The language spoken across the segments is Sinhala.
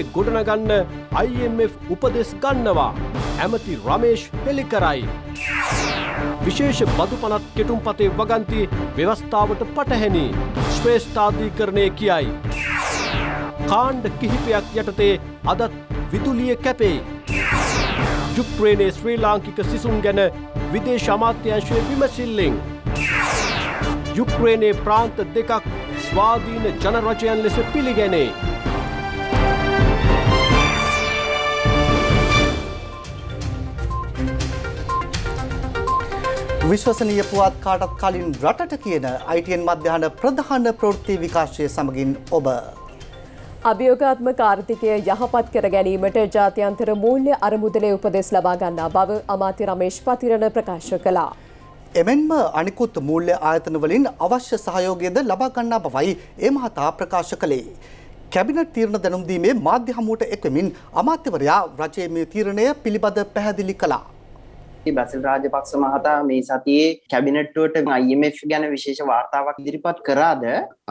රාජ්‍ය ගොඩනගන්න IMF උපදෙස් ගන්නවා. ඇමති රමේෂ් හෙළි කරයි. විශේෂ බදු පනත් කෙටුම් පතේ වගන්ති ව්‍යවස්ථාවට පටහැනි. ශ්‍රේෂ්ඨාධීකරණය කියයි. කාණ්ඩ කිහිපයක් යටතේ අදත් විදුලිය කැපේ. යුක්්‍රේණේ ශ්‍රී ලාංකික සිසුන් ගැන විදේශ අමාත්‍යංශය විමසිල්ලෙන්. යුක්්‍රේණේ ප්‍රාන්ත දෙකක් ස්වාධීන ජනරජයන් ලෙස පිළිගැනේ. විශ්වසනීය පුවත් කාටත් කලින් රටට කියන අයිටන් මධ්‍යහන ප්‍රධාන ප්‍රෘත්ති විකාශය සමගින් ඔබ. අභියෝගාත්ම කාර්ථිකය යහපත් කර ගැනීමට ජාතියන්තර මූල්‍ය අරමුදලේ උපදෙස් ලබාගන්නා බව අමාති රමේශ් පතිරණ ප්‍රකාශ කළා. එමෙන්ම අනිකුත් මූල්‍ය ආයතනවලින් අවශ්‍ය සහයෝගයද ලබාගන්නා බවයි ඒ මහතා ප්‍රකාශ කළේ. කැබිනට තීරණ දැනුම්දීමේ මාධ්‍ය හමුවට එක්වමින් අමාත්‍යවරයා රජයේ මේ තීරණය පිළිබඳ පැහැදිලි කලා. බැසල් රාජපක්ෂ මහතා මේ සතියේ කැබිනට්ටුවට අයිMF ගැන විශේෂ වාර්තාවක් ඉදිරිපත් කරාද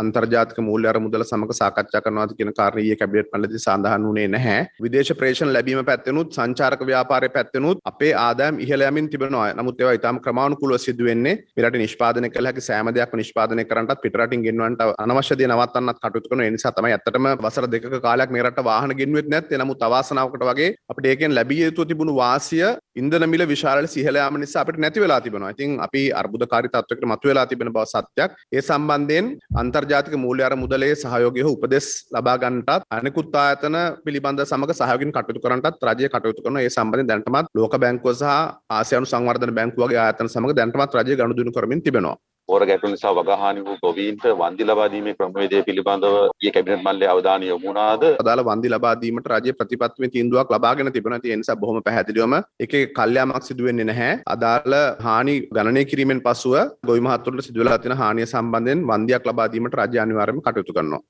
අන්තර්ජාතික මූල්‍ය අරමුදල සමග සාකච්ඡා කරනවාද කියන කාරණය කැබිනට් පලදි සඳහන් වුණේ නැහැ විදේශ ප්‍රේෂණ ලැබීම පැත්තෙනුත් සංචාරක ව්‍යාපාරය පැත්තෙනුත් අපේ ආදායම් ඉහළ යමින් තිබෙනවා නමුත් ඒවා ඉතාම ක්‍රමානුකූලව සිදු වෙන්නේ මෙරට නිෂ්පාදනය කළ හැකි සෑම දෙයක් නිෂ්පාදනය කරන්නත් පිටරටින් ගෙන්වන්නට අනවශ්‍ය දේ නවත්තන්නත් කටයුතු කරන ඒ නිසා තමයි ඇත්තටම වසර දෙකක කාලයක් මේ රට වාහන ගෙන්වෙත් නැත්තේ නමුත් අවාසනාවකට වගේ අපිට ඒකෙන් ලැබිය යුතු තිබුණු වාසිය ඉන්ධන මිල විශාල කාල සිහලයාම නිසා අපට නැති වෙලා තිබෙනවා ඉතින් අපි අර්බුදකාරී තත්වයකට මතු වෙලා තිබෙන බව සත්‍යයක් ඒ සම්බන්ධයෙන් අන්තර්ජාතික මූල්‍ය අර මුදලේ සහයෝගය හෝ උපදෙස් ලබා ගන්නටත් අනෙකුත් ආයතන පිළිබඳ සමග සහයෝගින් කටයුතු කරන්නටත් රජය කටයුතු කරන ඒ සම්බන්ධයෙන් දැනටමත් ලෝක බැංකුව සහ ආසියානු සංවර්ධන බැංකුව වගේ ආයතන සමග දැනටමත් රජය ගනුදෙනු කරමින් තිබෙනවා හෝර ගැටු නිසා වගහානි වූ ගොවීන්ට වන්දි ලබාදීමේ ක්‍රමවේදය පිළිබඳව ඒ කැබිනට් මණ්ඩලයේ අවධානය යොමුනාද අදාළ වන්දි ලබා දීමට රජය ප්‍රතිපත්තිමේ තීන්දුවක් ලබාගෙන තිබෙනවා ඒ නිසා බොහොම පැහැදිලිවම එකේ කල්යාමක් සිදු වෙන්නේ නැහැ අදාළ හානි ගණනය කිරීමෙන් පසුව ගොවි මහත්තුන්ට සිදු වෙලා තියෙන හානිය සම්බන්ධයෙන් වන්දියක් ලබා දීමට රජය අනිවාර්යයෙන්ම කටයුතු කරනවා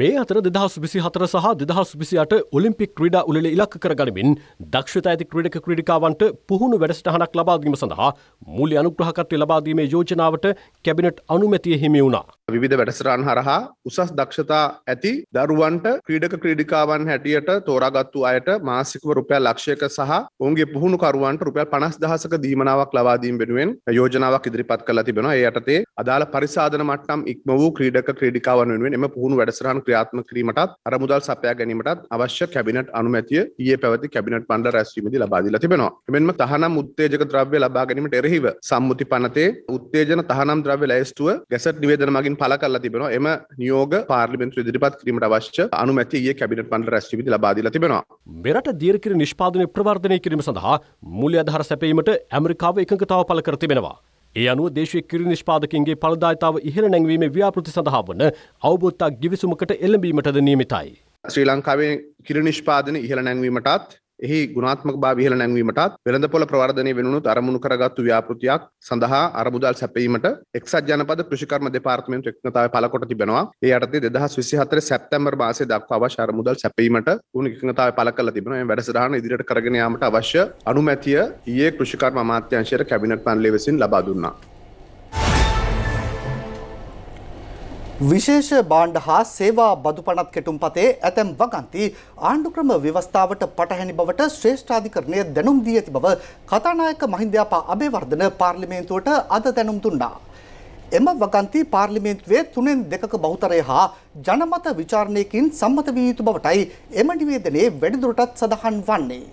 මේ අතර දෙදහස් විසි හතර සහ දෙදහස් විසියට ඔලිම්පික් ක්‍රඩා උලෙ ඉලක් කරගනිමින් දක්ෂත ඇති ක්‍රඩක ක්‍රඩිකාවන්ට පුහුණු වැඩස්ටහනක් ලබාදීම සඳහා මුල්ල අනුග්‍රහකත්වය ලබාදීමේ යෝජනාවට කැබිනට් අනුමැතිය හිමි වුණා. විධ වැඩසරන් හරහා උසස් දක්ෂතා ඇති දරුවන්ට ක්‍රීඩක ක්‍රඩිකාවන් හැටියට තෝරාගත්තු අයට මාසිකව රුපය ලක්ෂයක සහ ඔන්ගේ පුහුණුකරුවන්ට රුපය පනස් දහසක දීමනාවක් ලබාදීම් වෙනුවෙන් යෝජනාවක් ඉදිරිපත් කලා තිබෙන ඒ යටතේ අදාළ පරිසාධන මට්ටම් ඉක්ම වූ ක්‍රීඩක ක්‍රඩිකාවන් වෙනුවෙන් එම පුහුණු වැඩසර වැඩසටහන් ක්‍රියාත්ම කිරීමටත් අර මුදල් සපයා ගැනීමටත් අවශ්‍ය කැබිනට් අනුමැතිය ඊයේ පැවති කැබිනට් පණ්ඩ රැස්වීමේදී ලබා දීලා තිබෙනවා. එමෙන්ම තහනම් උත්තේජක ද්‍රව්‍ය ලබා ගැනීමට එරෙහිව සම්මුති පනතේ උත්තේජන තහනම් ද්‍රව්‍ය ලැයිස්තුව ගැසට් නිවේදන මගින් පළ කරලා තිබෙනවා. එම නියෝග පාර්ලිමේන්තු ඉදිරිපත් කිරීමට අවශ්‍ය අනුමැතිය ඊයේ කැබිනට් පණ්ඩ රැස්වීමේදී ලබා දීලා තිබෙනවා. මෙරට දීර්ඝ නිෂ්පාදනය ප්‍රවර්ධනය කිරීම සඳහා මූල්‍ය අධාර සැපයීමට ඇමරිකාව එකඟතාව පළ කර තිබෙනවා. ඒ අනුව දේශීය කිරි නිෂ්පාදකින්ගේ ඵලදායිතාව ඉහළ නැංවීමේ ව්‍යාපෘති සඳහා වන අවබෝධතා ගිවිසුමකට එළඹීමටද නියමිතයි. ශ්‍රී ලංකාවේ කිරි නිෂ්පාදන ඉහළ නැංවීමටත් එහි ගුණාත්මක භාවිහල නැංවීමටත් වෙළඳ පොළ ප්‍රවර්ධනය වෙනුණුත් අරමුණු කරගත්තු ව්‍යාපෘතියක් සඳහා අරමුදල් සැපීමට එක්සත් ජනපද කෘෂිකර්ම දෙපාර්තමෙන්තු එක්නතාව පලකොට තිබෙනවා ඒ අයටතේ දෙදහස් විසිහතර සැප්තැම්බර් මාසේ දක්වා අවශ්‍ය අරමුදල් සැපීමට උණු එකනතාව පල කළ තිබෙනවා මේ වැඩසටහන ඉදිරියට කරගෙන යාමට අවශ්‍ය අනුමැතිය ඊයේ කෘෂිකර්ම අමාත්‍යාංශයට කැබිනට් පැනලේ විසින් ලබා දුන්නා විශේෂ බාණ්ඩ හා සේවා බදු පනත් කෙටුම් පතේ ඇතැම් වගන්ති ආණ්ඩුක්‍රම ව්‍යවස්ථාවට පටහැනි බවට ශ්‍රේෂ්ඨාධිකරණය දැනුම් දී ඇති බව කතානායක මහින්දයාපා අභේවර්ධන පාර්ලිමේන්තුවට අද දැනුම් දුන්නා. එම වගන්ති පාර්ලිමේන්තුවේ තුනෙන් දෙකක බෞතරය හා ජනමත විචාරණයකින් සම්මත වී යුතු බවටයි එම නිවේදනයේ වැඩිදුරටත් සඳහන් වන්නේ.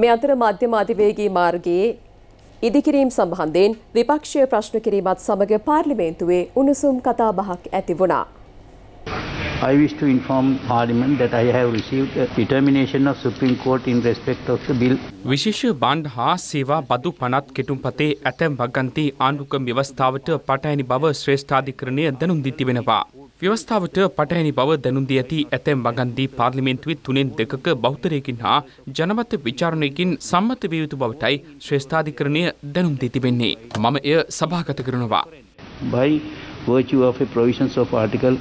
මේ අතර මධ්‍යම අධිවේගී මාර්ගයේ ඉදිකිරීම් සම්බන්ධයෙන් විපක්ෂය ප්‍රශ්න කිරීමත් සමග පාර්ලිමේන්තුවේ උණුසුම් කතාබහක් ඇති වුණා. I wish to inform Parliament that I have received a determination of Supreme Court in respect of the bill. විශේෂ බණ්ඩ හා සේවා බදු පනත් කෙටුම්පතේ ඇතැම් වගන්ති ආණ්ඩුක්‍රම ව්‍යවස්ථාවට පටහැනි බව ශ්‍රේෂ්ඨාධිකරණය දැනුම් දී තිබෙනවා. ව්‍යවස්ථාවට පටහැනි බව දැනුන්දී ඇති ඇතැම් බගන්දී පාර්ලිමේන්තුවේ තුනෙන් දෙකක බෞතරයකින් හා ජනමත විචාරණයකින් සම්මත විය යුතු බවටයි ශ්‍රේෂ්ඨාධිකරණය දැනුම් දී තිබෙන්නේ. මම එය සභාගත කරනවා. භයි virtue of a provisions of Article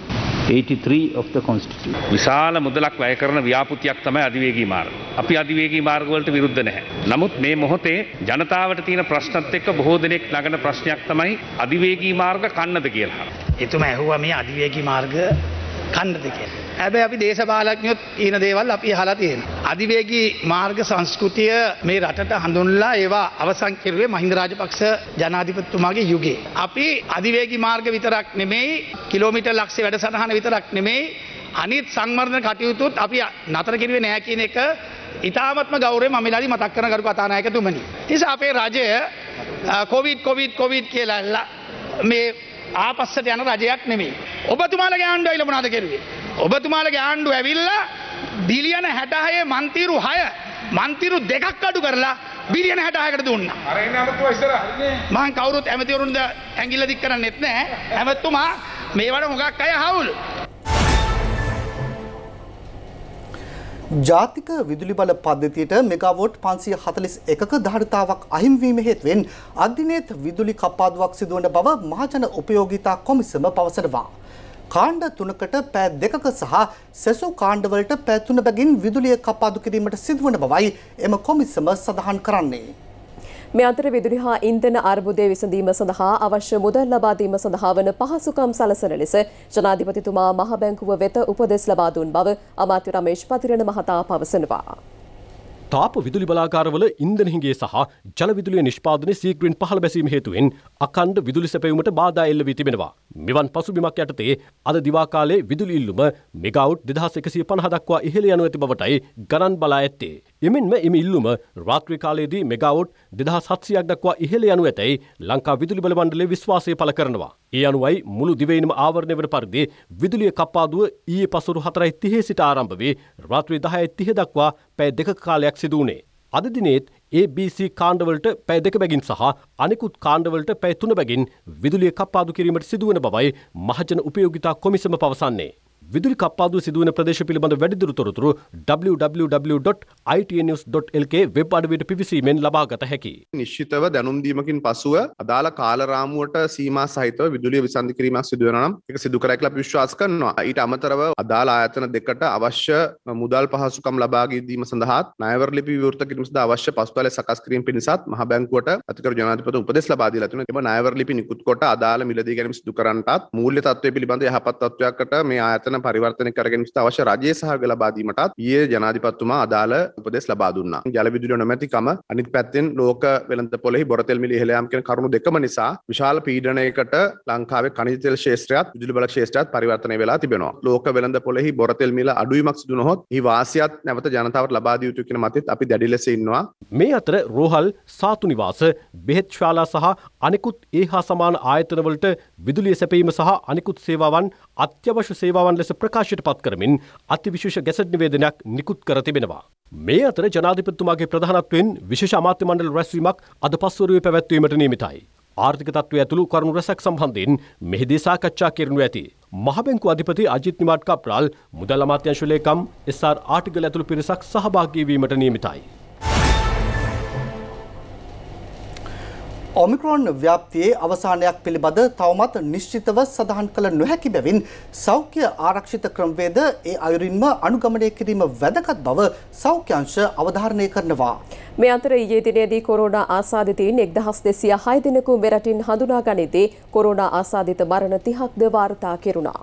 83 of the Constitution. විශාල මුදලක් වැය කරන ව්‍යාපෘතියක් තමයි අධිවේගී මාර්ග. අපි අධිවේගී මාර්ගවලට විරුද්ධ නැහැ. නමුත් මේ මොහොතේ ජනතාවට තියෙන ප්‍රශ්නත් එක්ක බොහෝ දෙනෙක් නගන ප්‍රශ්නයක් තමයි අධිවේගී මාර්ග කන්නද කියලා. එතුම ඇහුවා මේ අධිවේගී මාර්ග කන්නද කියලා. හැබැයි අපි දේශපාලඥයොත් ඊන දේවල් අපි අහලා තියෙනවා. අධිවේගී මාර්ග සංස්කෘතිය මේ රටට හඳුන්ලා ඒවා අවසන් කෙරුවේ මහින්ද රාජපක්ෂ ජනාධිපතිතුමාගේ යුගයේ. අපි අධිවේගී මාර්ග විතරක් නෙමෙයි කිලෝමීටර් ලක්ෂය වැඩසටහන විතරක් නෙමෙයි අනිත් සංවර්ධන කටයුතුත් අපි නතර කිරුවේ නෑ කියන එක ඉතාමත්ම ගෞරවයෙන් මම ඉලාදී මතක් කරන ගරු කතානායකතුමනි. නිසා අපේ රජය කොවිඩ් කොවිඩ් කොවිඩ් කියලා මේ ආපස්සට යන රජයක් නෙමෙයි. ඔබතුමාලගේ ආණ්ඩුවයි ලබනාද කෙරුවේ. ඔබතුමාලගේ ආණ්ඩු ඇවිල්ලා බිලියන හැටහයේ මන්තීරු හය මන්තිරු දෙකක් අඩු කරලා බිලියන හැටහකට දුන්න මං කවරුත් ඇමතිවරුන්ද ඇගිල්ල දික් කරන්න නෙත්නෑ ඇමත්තුමා මේවට මොකක් අය හවුල්. ජාතික විදුලි බල පද්ධතියට මෙගාවෝට් 541ක ධාරිතාවක් අහිමිවීම හේතුවෙන් අදිනේත් විදුලි කපාදුවක් සිදුවන බව මහජන උපයෝගීතා කොමිසම පවසනවා. කාණ්ඩ තුනකට පෑ දෙකක සහ සෙසු කාණ්ඩවලට පැතුන බැගින් විදුලිය කපාදු කිරීමට සිදුවන බවයි එම කොමිසම සඳහන් කරන්නේ. මේ අතර විදුලි හා ඉන්ධන අර්බුදය විසඳීම සඳහා අවශ්‍ය මුදල් ලබා දීම සඳහා වන පහසුකම් සලසන ලෙස ජනාධිපතිතුමා මහ බැංකුව වෙත උපදෙස් ලබා දුන් බව අමාත්‍ය රමේෂ් පතිරණ මහතා පවසනවා. තාප විදුලි බලාකාරවල ඉන්දනහිගේ සහ ජලවිදුලිය නිෂ්පාදන සීග්‍රීන් පහළ බැසීම හේතුවෙන් අකණ්ඩ විදුලි සැපැවීමට බාධා එල්ල වී තිබෙනවා. මෙවන් පසුබිමක් යටතේ අද දිවා කාලයේ විදුලි ඉල්ලුම මෙගාවුට් 2150 දක්වා ඉහළ යනු ඇති බවටයි ගණන් බලා ඇත්තේ. එමෙන්ම එම ඉල්ලුම රාත්‍රී කාලයේදී මෙගාවුට් 2700ක් දක්වා ඉහළ යනු ඇතැයි ලංකා විදුලි බල මණ්ඩලය විශ්වාසය පළ කරනවා. ඒ අනුවයි මුළු දිවයිනම ආවරණය වන පරිදි විදුලිය කප්පාදුව ඊයේ පසුරු 4:30 සිට ආරම්භ වී රාත්‍රී 10:30 දක්වා පැය දෙක කාලයක් සිදු වුණේ. අද දිනේත් ABC කාණ්ඩවලට පැය දෙක බැගින් සහ අනෙකුත් කාණ්ඩවලට පැය තුන බැගින් විදුලිය කප්පාදු කිරීමට සිදුවන බවයි මහජන උපයෝගිතා කොමිසම පවසන්නේ. විදුලි කප්පාදු සිදුවන ප්‍රදේශ පිළිබඳ වැඩිදුර තොරතුරු www.itnews.lk වෙබ් අඩවියට පිවිසීමෙන් ලබාගත හැකි. නිශ්චිතව දැනුම් දීමකින් පසුව අදාළ කාල රාමුවට සීමා සහිතව විදුලිය විසන්ධි කිරීමක් සිදු වෙනවා නම් ඒක සිදු කරයි කියලා අපි විශ්වාස කරනවා. ඊට අමතරව අදාළ ආයතන දෙකට අවශ්‍ය මුදල් පහසුකම් ලබා ගැනීම සඳහා ණයවර ලිපි විවෘත කිරීම සඳහා අවශ්‍ය පසුතල සකස් කිරීම පිණිසත් මහ බැංකුවට අතිකරු ජනාධිපති උපදෙස් ලබා දීලා තිනවා. එම ණයවර ලිපි නිකුත් කොට අදාළ මිලදී ගැනීම සිදු කරන්නටත් මූල්‍ය තත්ත්වය පිළිබඳ යහපත් තත්ත්වයකට මේ ආයතන යන පරිවර්තන කරගෙනට අවශ්‍ය රජය සහග ලබාදීමටත් ඒ ජනාධිපත්තුමා අදාළ උපදෙස් ලබාදුන්න ජලවිදුලිය නොමැතිකම අනිත් පැත්තෙන් ලෝක වෙළඳ පොලෙහි බොරතෙල්මිලි හෙලයම් කියන කරුණු දෙකම නිසා විශාල පීඩනයකට ලංකාවේ කනිතෙල් ශේෂත්‍රයත් විදුලි බල ශේෂත්‍රයත් පරිවර්තනය වෙලා තිබෙනවා ලෝක වෙළඳ පොලෙහි බොරතෙල් මිල අඩුවීමක් සිදු නොහොත් ඒ වාසියත් නැවත ජනතාවට ලබා දිය යුතු කියන මතෙත් අපි දැඩි ලෙස ඉන්නවා මේ අතර රෝහල් සාතුනිවාස බෙහෙත් ශාලා සහ අනෙකුත් ඒ හා සමාන ආයතනවලට විදුලිය සැපීම සහ අනිකුත් සේවාවන් අත්‍යවශ්‍ය සේවාවන් ලෙස ප්‍රකාශයට පත් කරමින් අතිවිශේෂ ගැසට් නිවේදනයක් නිකුත් කර තිබෙනවා. මේ අතර ජනාධිපතිතුමාගේ ප්‍රධානත්වයෙන් විශේෂ අමාත්‍ය මණ්ඩල රැස්වීමක් අද පස්වරුවේ පැවැත්වීමට නියමිතයි. ආර්ථික තත්ත්වය ඇතුළු කරුණු රැසක් සම්බන්ධයෙන් මෙහිදී සාකච්ඡා කෙරනු ඇති. මහබැංකු අධිපති අජිත් නිමාට් කප්‍රාල් මුදල් අමාත්‍යංශ ලේකම් එස්.ආර්. ආටිගල් ඇතුළු පිරිසක් සහභාගී වීමට නියමිතයි. ඔමික්‍රෝන් ව්‍යාප්තියේ අවසානයක් පිළිබඳ තවමත් නිශ්චිතව සඳහන් කළ නොහැකි බැවින් සෞඛ්‍ය ආරක්ෂිත ක්‍රමවේද ඒ අයුරින්ම අනුගමනය කිරීම වැදගත් බව සෞඛ්‍යංශ අවධාරණය කරනවා. මේ අතර ඊයේ දිනේදී කොරෝනා ආසාදිතයින් 1206 දෙනෙකු මෙරටින් හඳුනා ගනිද්දී කොරෝනා ආසාදිත මරණ 30ක්ද වාර්තා කෙරුණා.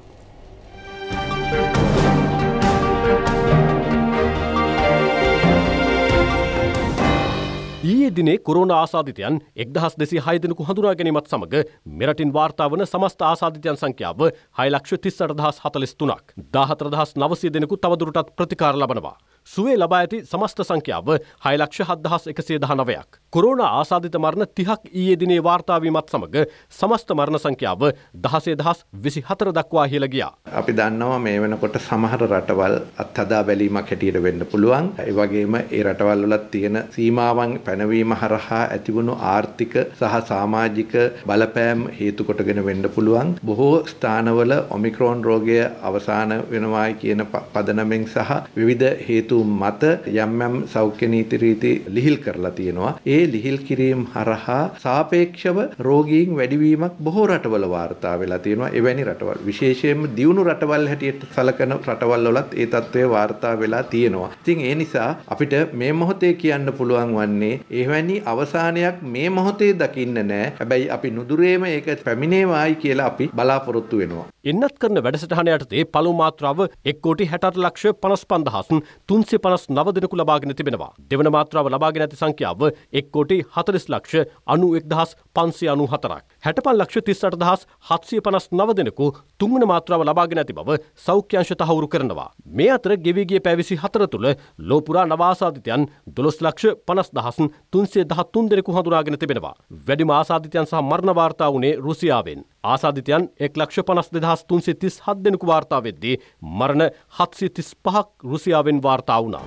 ඊයේ දිනේ කොරෝනා ආසාදිතයන් 1206 දෙනෙකු හඳුනා ගැනීමත් සමග මෙරටින් වාර්තා වන සමස්ත ආසාදිතයන් සංඛ්‍යාව 6,38,043ක් 14,900 දෙනෙකු තවදුරටත් ප්‍රතිකාර ලබනවා. සුවේ ලබා ඇති සමස්ත සංඛ්‍යාව හයලක්ෂ හද්දහස් එකසේ දහනවයක්. කොරෝණ ආසාධිත මරණ තිහක් ඊයේ දිනේ වාර්තාාවීමත් සමඟ සමස්ත මරණ සංඛ්‍යාව දහසේ දහස් විසි හතර දක්වා හිලගියා. අපි දන්නවා මේ වෙනකොට සමහර රටවල් අත්හදා බැලීමක් හැටියට වෙන්න පුළුවන්. ඒවගේම ඒ රටවල් වලත් තියෙන සීමාවන් පැනවීම හරහා ඇතිවුණු ආර්ථික සහ සාමාජික බලපෑම් හේතුකොටගෙන වෙන්න පුළුවන්. බොහෝ ස්ථානවල ඔමික්‍රෝන් රෝගය අවසාන වෙනවායි කියන පදනමෙන් සහ විවිධ හේතු හේතු මත යම් යම් සෞඛ්‍ය නීති රීති ලිහිල් කරලා තියෙනවා. ඒ ලිහිල් කිරීම හරහා සාපේක්ෂව රෝගීන් වැඩිවීමක් බොහෝ රටවල වාර්තා වෙලා තියෙනවා. එවැනි රටවල් විශේෂයෙන්ම දියුණු රටවල් හැටියට සලකන රටවල් වලත් ඒ తත්වය වාර්තා වෙලා තියෙනවා. ඉතින් ඒ නිසා අපිට මේ මොහොතේ කියන්න පුළුවන් වන්නේ එවැනි අවසානයක් මේ මොහොතේ දකින්න නෑ. හැබැයි අපි නුදුරේම ඒක පැමිණේවායි කියලා අපි බලාපොරොත්තු වෙනවා. එන්නත් කරන වැඩසටහන යටතේ පළමු මාත්‍රාව 1 කෝටි 60 ලක්ෂ 55 තුන් තුන්සේ පනස් නව දෙනකු ලබාගෙන තිබෙනවා. දෙවන මාත්‍රාව ලබාගෙන ඇති සංඛ්‍යාව එක් කෝටි හතලිස් ලක්ෂ අනු එක්දහස් පන්සේ අනු හතරක්. හැටපන් ලක්ෂ තිස්සට දහස් හත්සිය පනස් නව දෙනකු තුන්වන මාත්‍රාව ලබාගෙන ඇති බව සෞඛ්‍යංශ තහවුරු කරනවා. මේ අතර ගෙවිගේ පැවිසි හතර තුළ ලෝපුරා නවාසාධිතයන් දොළොස් ලක්ෂ පනස් දහසන් තුන්සේ දහත් තුන් දෙනෙකු හඳුනාගෙන තිබෙනවා. වැඩිම ආසාධිතයන් සහ මරණ වාර්තා වුණේ රුසියාවෙන්. ආසාධිතයන් එක් ලක්ෂ පනස් දෙදහස් තුන්සි තිස් හත් දෙනෙකු වාර්තා වෙද්දී මරණ හත්සි තිස් පහක් රුසියාවෙන් වාර්තා වුණා.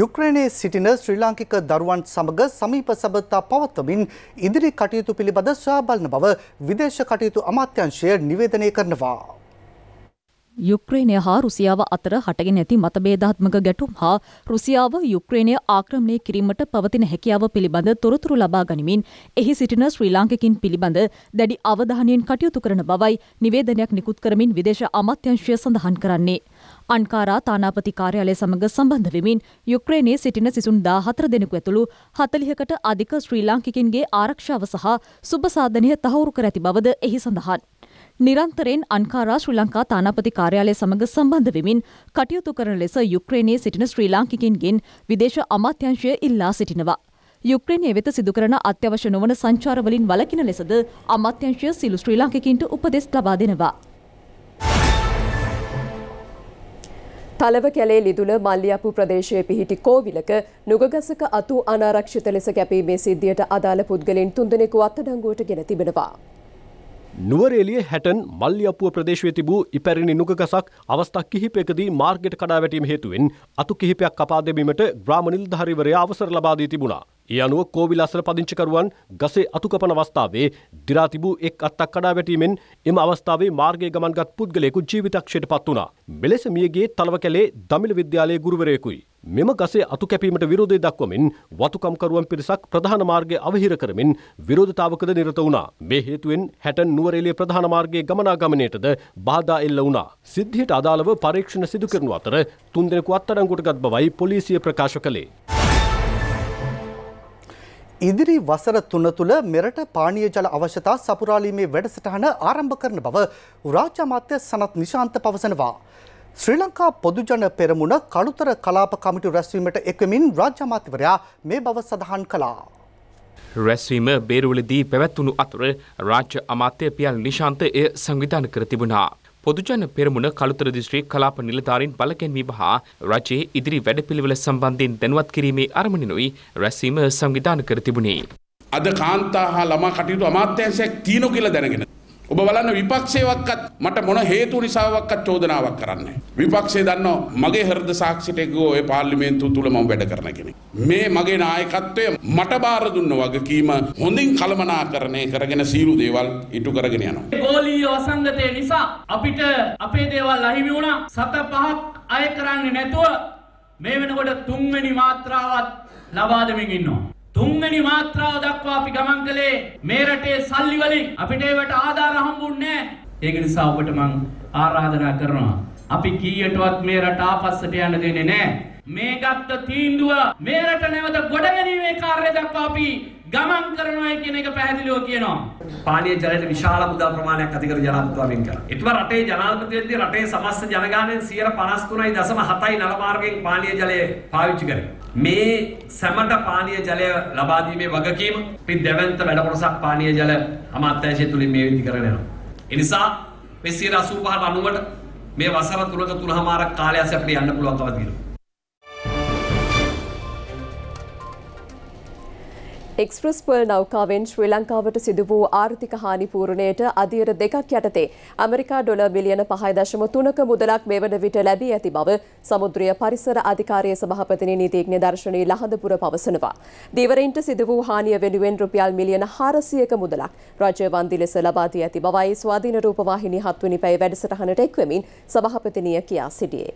යුක්‍රණයේ සිටින ශ්‍රී ලාංකික දරුවන් සමග සමීප සබතා පවත්වමින් ඉදිරි කටයුතු පිළිබඳ සොයා බලන බව විදේශ කටයුතු අමාත්‍යංශය නිවේදනය කරනවා. යුක්‍රේනය හා රුසියාව අතර හටගෙන ඇති මතභේදාත්මක ගැටුම් හා රුසියාව යුක්‍රේනය ආක්‍රමණය කිරීමට පවතින හැකියාව පිළිබඳ තොරතුරු ලබා ගනිමින් එහි සිටින ශ්‍රී ලාංකිකින් පිළිබඳ දැඩි අවධානයෙන් කටයුතු කරන බවයි නිවේදනයක් නිකුත් කරමින් විදේශ අමාත්‍යංශය සඳහන් කරන්නේ. අන්කාරා තානාපති කාර්යාලය සමඟ සම්බන්ධ වෙමින් යුක්‍රේනයේ සිටින සිසුන් දාහතර දෙනෙකු ඇතුළු හතලිහකට අධික ශ්‍රී ලාංකිකින්ගේ ආරක්ෂාව සහ සුබසාධනය තහවුරු කර ඇති බවද එහි සඳහන්. නිරන්තරයෙන් අන්කාරා ශ්‍රී ලංකා තානාපති කාර්යාලය සමග සම්බන්ධ වෙමින් කටයුතු කරන ලෙස යුක්‍රේනයේ සිටින ශ්‍රී ලාංකිකයින්ගෙන් විදේශ අමාත්‍යංශය ඉල්ලා සිටිනවා. යුක්‍රේනය වෙත සිදුකරන අත්‍යවශ්‍ය නොවන සංචාරවලින් වලකින ලෙසද අමාත්‍යංශය සිළු ශ්‍රී ලාංකිකයින්ට උපදෙස් ලබා දෙනවා. තලව කැලේ ලිදුන මල්ලියපු ප්‍රදේශයේ පිහිටි කෝවිලක නුගගසක අතු අනාරක්ෂිත ලෙස කැපීමේ සිද්ධියට අදාළ පුද්ගලින් තුන්දෙනෙකු අත්අඩංගුවට ගෙන තිබෙනවා. නුවරේලිය හැටන් මල්ලියපුුව ප්‍රදේශවය තිබූ ඉපැරණි නුගසක් අවස්ථක් කිහිපයකදී මාර්ගෙට කඩා වැටීම හේතුවෙන් අතු කිහිපයක් කපා දෙබීමට ග්‍රාමනිල් ධරිවරය අවසර ලබාදී තිබුණා ඒ අනුව කෝවිල අසල පදිංචිකරුවන් ගසේ අතුකපන අවස්ථාවේ දිරා තිබූ එක් අත්තක් කඩා වැටීමෙන් එම අවස්ථාවේ මාර්ගයේ ගමන්ගත් පුද්ගලයෙකු ජීවිතක්ෂයට පත් වුණා. මෙලෙස මියගේ තලව කැලේ දමිළ විද්‍යාලයේ ගුරුවරයෙකුයි. මෙම ගසේ අතු කැපීමට විරෝධය දක්වමින් වතුකම්කරුවන් පිරිසක් ප්‍රධාන මාර්ගය අවහිර කරමින් විරෝධතාවකද නිරත වුණා. මේ හේතුවෙන් හැටන් නුවරඑළිය ප්‍රධාන මාර්ගයේ ගමනාගමනයටද බාධා එල්ල වුණා. සිද්ධියට අදාළව පරීක්ෂණ සිදු කරනු අතර තුන්දෙනෙකු අත්අඩංගුවට ගත් බවයි පොලිසිය ප්‍රකාශ කළේ. ඉදිරි වසර තුන තුළ මෙරට පානීය ජල අවශ්‍යතා සපුරාලීමේ වැඩසටහන ආරම්භ කරන බව රාජ්‍ය අමාත්‍ය සනත් නිශාන්ත පවසනවා. ශ්‍රී ලංකා පොදුජන පෙරමුණ කළුතර කලාප කමිටු රැස්වීමට එක්වමින් රාජ්‍ය අමාත්‍යවරයා මේ බව සඳහන් කළා. රැස්වීම බේරුවලදී පැවැත්වුණු අතුර රාජ්‍ය අමාත්‍ය පියල් නිශාන්ත එය සංවිධාන කර තිබුණා. පොදුජන පෙරමුණ කළුතර දිස්ත්‍රික් කලාප නිලධාරීන් බලකැන්වීම හා රජයේ ඉදිරි වැඩපිළිවෙල සම්බන්ධයෙන් දැනුවත් කිරීමේ අරමුණිනුයි රැස්වීම සංවිධාන කර තිබුණේ. අද කාන්තා හා ළමා කටයුතු අමාත්‍යංශයක් තියෙනවා කියලා දැනගෙන ඔබ බලන්න විපක්ෂයවක්වත් මට මොන හේතු නිසාවක්වත් චෝදනාවක් කරන්නේ විපක්ෂය දන්නවා මගේ හෘද සාක්ෂිට ගෝ ඒ පාර්ලිමේන්තුව තුල මම වැඩ කරන කෙනෙක්. මේ මගේ නායකත්වය මට බාර දුන්න වගකීම හොඳින් කළමනාකරණය කරගෙන සීරු දේවල් ඉටු කරගෙන යනවා. ගෝලීය වසංගතය නිසා අපිට අපේ දේවල් අහිමි වුණා. සත පහක් අය කරන්නේ නැතුව මේ වෙනකොට තුන්වෙනි මාත්‍රාවත් ලබා දෙමින් ඉන්නවා. තුන්වැනි මාත්‍රාව දක්වා අපි ගමන් කළේ මේ රටේ සල්ලි වලින් අපිට ඒවට ආධාර හම්බුන්නේ නැහැ. ඒක නිසා ඔබට මම ආරාධනා කරනවා. අපි කීයටවත් මේ රට ආපස්සට යන්න දෙන්නේ නැහැ. මේ ගත්ත තීන්දුව මේ රට නැවත ගොඩ ගැනීමේ කාර්යය දක්වා අපි ගමන් කරනවා කියන එක පැහැදිලිව කියනවා. පානීය ජලයට විශාල මුදල් ප්‍රමාණයක් අධිකර ජනාධිපතිතුමා වෙන් කරා. ඒතුව රටේ ජනාධිපතිවරයෙක් රටේ සමස්ත ජනගහනයෙන් 53.7යි නල මාර්ගයෙන් පානීය ජලය පාවිච්චි කරනවා. මේ සැමට පානීය ජලය ලබා දීමේ වගකීම අපි දැවැන්ත වැඩ කොටසක් පානීය ජල අමාත්‍යාංශය තුලින් මේ විදිහ කරගෙන යනවා. ඒ නිසා මේ 185 90ට මේ වසර තුනක තුනමාරක් කාලයක් අපිට යන්න පුළුවන් තවත් දිනවා. එක්ස්ප්‍රස් පල් නෞකාවෙන් ශ්‍රී ලංකාවට සිදු වූ ආර්ථික හානි පූරණයට අධීර දෙකක් යටතේ ඇමරිකා ඩොලර් බිලියන 5.3ක මුදලක් මේ වන විට ලැබී ඇති බව සමුද්‍රීය පරිසර අධිකාරියේ සභාපතිනි නීතිඥ දර්ශනී ලහඳපුර පවසනවා. දීවරින්ට සිදු වූ හානිය වෙනුවෙන් රුපියල් මිලියන 400ක මුදලක් රජය වන්දි ලෙස ලබා දී ඇති බවයි ස්වාධීන රූපවාහිනී හත්වනි පැය වැඩසටහනට එක්වමින් සභාපතිනිය කියා සිටියේ.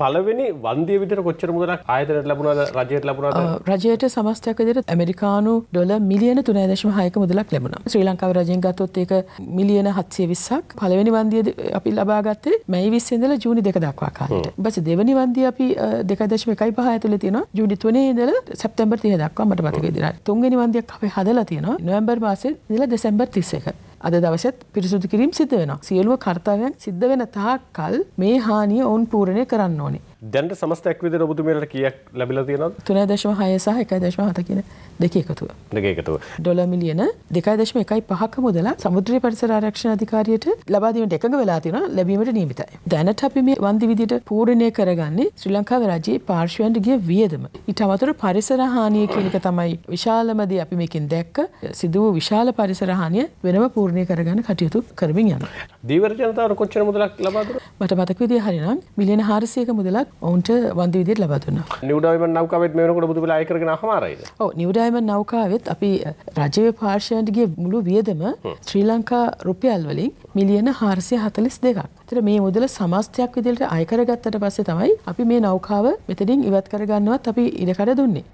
පලවෙනි වන්දිය විට කොච්චර මුදලක් ආයතනයට ලැබුණාද රජයට ලැබුණාද රජයට සමස්තයක් විදිහට ඇමරිකානු ඩොලර් මිලියන 3.6ක මුදලක් ලැබුණා ශ්‍රී ලංකාවේ රජයෙන් ගත්තොත් ඒක මිලියන 720ක් පළවෙනි වන්දිය අපි ලබා ගත්තේ මැයි 20 ඉඳලා ජූනි 2 දක්වා කාලයට ඊපස්සේ දෙවෙනි වන්දිය අපි 2.15 ඇතුළේ තියෙනවා ජූනි 3 ඉඳලා සැප්තැම්බර් 30 දක්වා මට මතකයි දිනා තුන්වෙනි වන්දියක් අපි හදලා තියෙනවා නොවැම්බර් මාසේ ඉඳලා දෙසැම්බර් 31 අද දවසත් පිරිසුදු කිරීම් සිද්ධ වෙනවා. සියලුව කර්තවයන් සිද්ධ වෙන තාක් කල් මේ හානිය ඔවුන් පූරණය කරන්න ඕනේ. දැන්ට සමස්තයක් විදිහට ඔබතුමියට කීයක් ලැබිලා තියෙනවද 3.6 සහ 1.7 කියන දෙක එකතුව. දෙක එකතුව. ඩොලර් මිලියන 2.15ක මුදල සමුද්‍රීය පරිසර ආරක්ෂණ අධිකාරියට ලබා දීමට එකඟ වෙලා තියෙනවා ලැබීමට නියමිතයි. දැනට අපි මේ වන්දි විදිහට පූර්ණණය කරගන්නේ ශ්‍රී ලංකාවේ රජයේ පාර්ශවයන්ට ගිය වියදම. ඊට අමතරව පරිසර හානිය කියන එක තමයි විශාලම දේ අපි මේකෙන් දැක්ක. සිදු වූ විශාල පරිසර හානිය වෙනම පූර්ණණය කරගන්න කටයුතු කරමින් යනවා. දීවර ජනතාවට කොච්චර මුදලක් ලබා දුන්නා? මට මතක විදිහට හරිනම් මිලියන 400ක මුදලක් ඔවුන්ට වන්දි විදියට ලබා දුන්නා. නිව්ඩයිමන් නෞකාවෙත් මේ වෙනකොට බුදුපිලා අය කරගෙන අහමාරයිද? ඔව් නිව්ඩයිමන් නෞකාවෙත් අපි රජයේ පාර්ශවයට ගිය මුළු වියදම ශ්‍රී ලංකා රුපියල් වලින් මිලියන 442ක්. ඒතර මේ මුදල සමස්තයක් විදියට අය කරගත්තට පස්සේ තමයි අපි මේ නෞකාව මෙතනින් ඉවත් කරගන්නවත් අපි ඉඩකඩ දුන්නේ.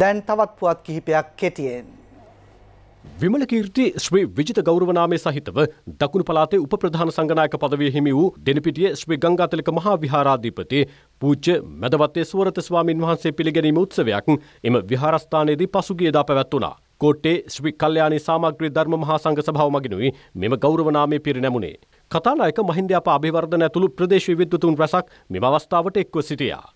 දැන් තවත් පුවත් කිහිපයක් කෙටියෙන් විමල කීර්ති ශ්‍රී විජිත ගෞරවනාමය සහිතව දකුණු පළාතේ උපප්‍රධාන සංගනායක පදවිය හිමි වූ දෙනපිටිය ශ්‍රී ගංගාතිලක මහා විහාරාධිපති පූජ්‍ය මැදවත්තේ සුවරත ස්වාමින් වහන්සේ පිළිගැනීම උත්සවයක් එම විහාරස්ථානයේදී පසුගියදා පැවැත්වුණා. කෝට්ටේ ශ්‍රී කල්යාණී සාමග්‍රී ධර්ම මහා සංඝ සභාව මගිනුයි මෙම ගෞරවනාමය පිරිනැමුණේ. කථානායක මහින්දයාප අභිවර්ධන ඇතුළු ප්‍රදේශීය විද්වතුන් රැසක් මෙම අවස්ථාවට එක්ව සිටියා.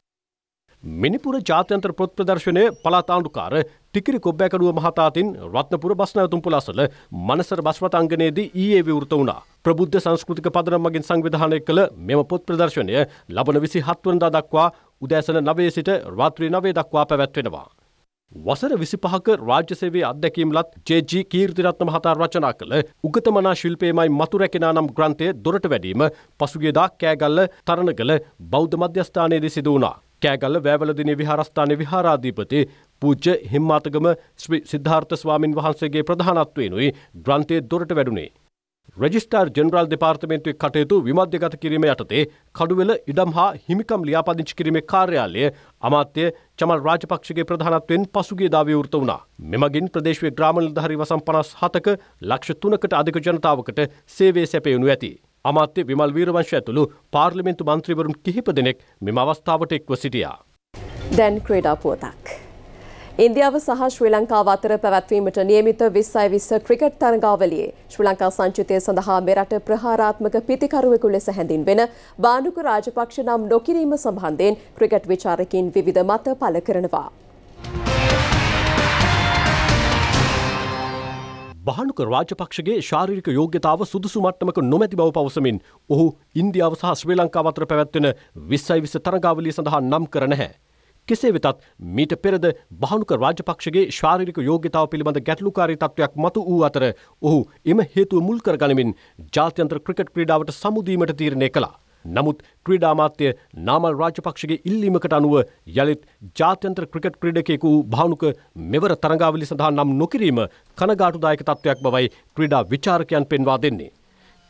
මිනිපුර ජාත්‍යන්තර පොත් ප්‍රදර්ශනය පළාත් ආණ්ඩුකාර ටිකිරි කොබ්බෑකඩුව මහතාතින් රත්නපුර බස්නායතුම් පුලාසල මනසර බස්වතංගනයේදී ඊයේ විවෘත වුණා. ප්‍රබුද්ධ සංස්කෘතික පදනම් මගින් සංවිධානය කළ මෙම පොත් ප්‍රදර්ශනය ලබන විසි හත්වනදා දක්වා උදෑසන නවයේ සිට රාත්‍රී නවේ දක්වා පැවැත්වෙනවා. වසර විසිපහක රාජ්‍යසේවේ අත්දැකීම්ලත් ජේජී කීර්තිරත්න මහතා රචනා කළ උගතමනා ශිල්පයමයි මතුරැකෙනා නම් ග්‍රන්ථය දොරට වැඩීම පසුගේදා කෑගල්ල තරණගල බෞද්ධ මධ්‍යස්ථානයේදී සිදුවනා. කෑගල්ල වැෑවලදින විහාරස්ථාන විහාරාධීපති පූජ්‍ය හිම්මාතගම ශ්‍රී සිද්ධාර්ථ ස්වාමින් වහන්සේගේ ප්‍රධානත්වයෙනුයි ග්‍රන්ථය දොරට වැඩුණේ. රජිස්ටර් ජනරල් දෙපාර්තමේන්තුවේ කටයුතු විමධ්‍යගත කිරීම යටතේ කඩුවෙල ඉඩම් හා හිමිකම් ලියාපදිංචි කිරීමේ කාර්යාලය අමාත්‍ය චමල් රාජපක්ෂගේ ප්‍රධානත්වයෙන් පසුගිය දා විවෘත වුණා. මෙමගින් ප්‍රදේශයේ ග්‍රාම නිලධාරී වසම් 57ක ලක්ෂ 3කට අධික ජනතාවකට සේවය සැපයුණු ඇති. අමාත්‍ය විමල් වීරවංශ ඇතුළු පාර්ලිමේන්තු මන්ත්‍රීවරුන් කිහිප දෙනෙක් මෙම අවස්ථාවට එක්ව සිටියා. දැන් ක්‍රීඩා පුවතක්. ඉන්දියාව සහ ශ්‍රී ලංකාව අතර පැවැත්වීමට නියමිත 20 විස්ස ක්‍රිකට් තරඟාවලියේ ශ්‍රී ලංකා සංචිතය සඳහා මෙරට ප්‍රහාරාත්මක පිතිකරුවෙකු ලෙස හැඳින්වෙන බානුක රාජපක්ෂ නම් නොකිරීම සම්බන්ධයෙන් ක්‍රිකට් විචාරකින් විවිධ මත පළ කරනවා. භානුක රාජපක්ෂගේ ශාරිරික යෝග්‍යතාව සුදුසු මට්ටමක නොමැති බව පවසමින් ඔහු ඉන්දියාව සහ ශ්‍රී ලංකාව අතර පැවැත්වෙන 20යි 20 තරගාවලිය සඳහා නම් කර නැහැ. කෙසේ වෙතත් මීට පෙරද භානුක රාජපක්ෂගේ ශාරිරික යෝග්‍යතාව පිළිබඳ ගැටලුකාරී තත්ත්වයක් මතු වූ අතර ඔහු එම හේතුව මුල් කරගනිමින් ජාත්‍යන්තර ක්‍රිකට් ක්‍රීඩාවට සමුදීමට තීරණය කළා. නමුත් ක්‍රීඩා අමාත්‍ය නාමල් රාජපක්ෂගේ ඉල්ලීමකට අනුව යළිත් ජාත්‍යන්තර ක්‍රිකට් ක්‍රීඩකයෙකු භානුක මෙවර තරඟාවලිය සඳහා නම් නොකිරීම කනගාටුදායක තත්ත්වයක් බවයි ක්‍රීඩා විචාරකයන් පෙන්වා දෙන්නේ.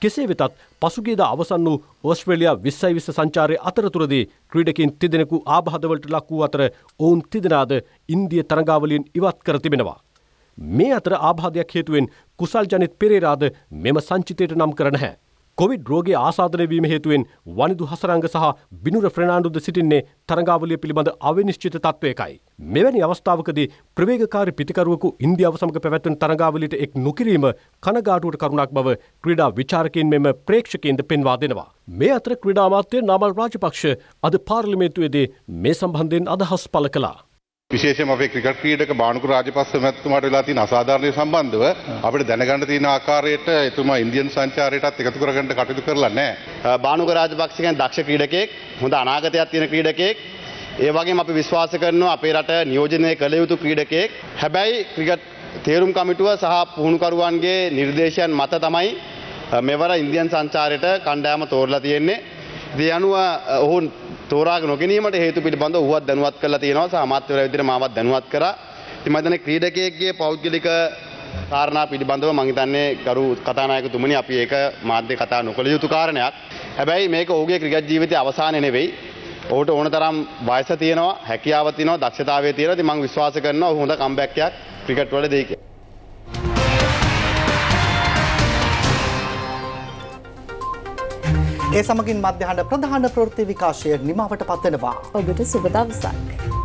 කෙසේ වෙතත් පසුගේදා අවසන් වූ ඕස්ට්‍රේලියා විස්සයි විස්ස සංචාරය අතරතුරදී ක්‍රීඩකින් තිදෙනෙකු ආබාධවලට ලක් වූ අතර ඔවුන් තිදෙනාද ඉන්දිය තරඟාවලියෙන් ඉවත් කර තිබෙනවා. මේ අතර ආබාධයක් හේතුවෙන් කුසල් ජනිත් පෙරේරාද මෙම සංචිතයට නම් කරන හැ. කොවිඩ් රෝගේ ආසාදනය වීම හේතුවෙන් වනිදු හසරංග සහ බිනුර ෆ්‍රෙනාන්ඩුද සිටින්නේ තරඟාවලිය පිළිබඳ අවිනිශ්චිත තත්වයකයි. මෙවැනි අවස්ථාවකදී ප්‍රවේගකාරී පිතිකරුවෙකු ඉන්දියාව සමග පැවැත්වෙන තරඟාවලියට එක් නොකිරීම කනගාටුවට කරුණක් බව ක්‍රීඩා විචාරකයින් මෙම ප්‍රේක්ෂකයින්ද පෙන්වා දෙනවා. මේ අතර ක්‍රීඩා අමාත්‍ය නාමල් රාජපක්ෂ අද පාර්ලිමේන්තුවේදී මේ සම්බන්ධයෙන් අදහස් පළ කළා. විශේෂම අපේ ක්‍රිකට් ක්‍රීඩක බාණුක රාජපක්ෂ මැතිතුමාට වෙලා තියෙන අසාධාරණය සම්බන්ධව අපිට දැනගන්න තියෙන ආකාරයට එතුමා ඉන්දියන් සංචාරයටත් එකතු කරගන්න කටයුතු කරලා නැහැ. බාණුක රාජපක්ෂ කියන්නේ දක්ෂ ක්‍රීඩකයෙක්, හොඳ අනාගතයක් තියෙන ක්‍රීඩකයෙක්. ඒ වගේම අපි විශ්වාස කරනවා අපේ රට නියෝජනය කළ යුතු ක්‍රීඩකයෙක්. හැබැයි ක්‍රිකට් තේරුම් කමිටුව සහ පුහුණුකරුවන්ගේ නිර්දේශයන් මත තමයි මෙවර ඉන්දියන් සංචාරයට කණ්ඩායම තෝරලා තියෙන්නේ. ඒ අනුව ඔවුන් තෝරා නොගැනීමට හේතු පිළිබඳව ඌවත් දැනුවත් කරලා තියෙනවා සහ අමාත්‍යවරයා විදිහට මාවත් දැනුවත් කරා. ඉතින් මම හිතන්නේ ක්‍රීඩකයෙක්ගේ පෞද්ගලික කාරණා පිළිබඳව මම හිතන්නේ ගරු කතානායකතුමනි අපි ඒක මාධ්‍ය කතා නොකළ යුතු කාරණයක්. හැබැයි මේක ඔහුගේ ක්‍රිකට් ජීවිතයේ අවසානය නෙවෙයි. ඔහුට ඕන තරම් වයස තියෙනවා, හැකියාව තියෙනවා, දක්ෂතාවය තියෙනවා. ඉතින් මම විශ්වාස කරනවා ඔහු හොඳ කම්බැක් එකක් ක්‍රිකට් වල දෙයි කියලා. ඒ සමගින් මධ්‍යහන ප්‍රධාන ප්‍රෘති විකාශය නිමාවට පත්වෙනවා. ඔබට සුබදවසක්.